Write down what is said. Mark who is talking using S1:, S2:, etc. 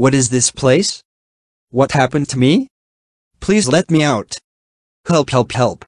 S1: What is this place? What happened to me? Please let me out. Help, help, help.